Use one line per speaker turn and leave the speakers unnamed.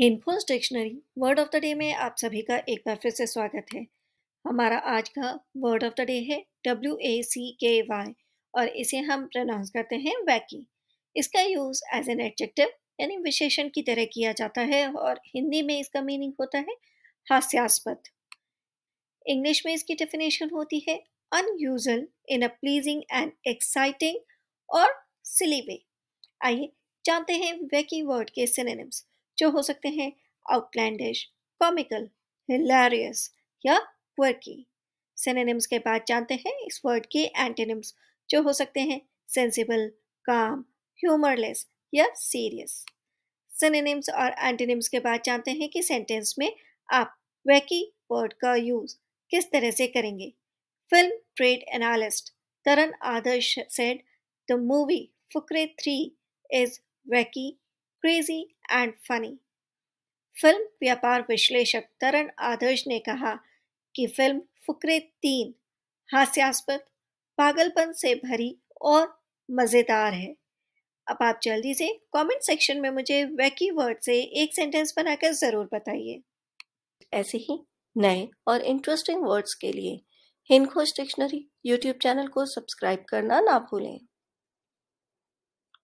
इनफोस dictionary word of the day में आप सभी का एक बार फिर से स्वागत है हमारा आज का वर्ड ऑफ द डे है W A C K Y और इसे हम प्रनाउंस करते हैं वैकी इसका यूज़ एज एन एडजेक्टिव यानी विशेषण की तरह किया जाता है और हिंदी में इसका मीनिंग होता है हास्यास्पद इंग्लिश में इसकी डेफिनेशन होती है unusual in a pleasing and exciting और सिली वे आइए जानते हैं वैकी वर्ड के सिनेम्स जो हो सकते हैं आउटलैंडिश कॉमिकल हिलारियस या क्वर्की सिनेनिम्स के बाद जानते हैं इस वर्ड के एंटेनिम्स जो हो सकते हैं सेंसिबल काम ह्यूमरलेस या सीरियस सिनेनिम्स और एंटेनिम्स के बाद जानते हैं कि सेंटेंस में आप वैकी वर्ड का यूज़ किस तरह से करेंगे film trade analyst Karan Adarsh said the movie Fukrey three is wacky crazy and funny film व्यापार विश्लेषक तरन आदर्श ने कहा कि फिल्म फुकरे तीन हास्यास्पद पागलपन से भरी और मज़ेदार है अब आप जल्दी से कमेंट सेक्शन में मुझे वैकी वर्ड से एक सेंटेंस बनाकर ज़रूर बताइए ऐसे ही नए और इंटरेस्टिंग वर्ड्स के लिए हिंदोज डिक्शनरी यूट्यूब चैनल को सब्सक्राइब करना ना भूलें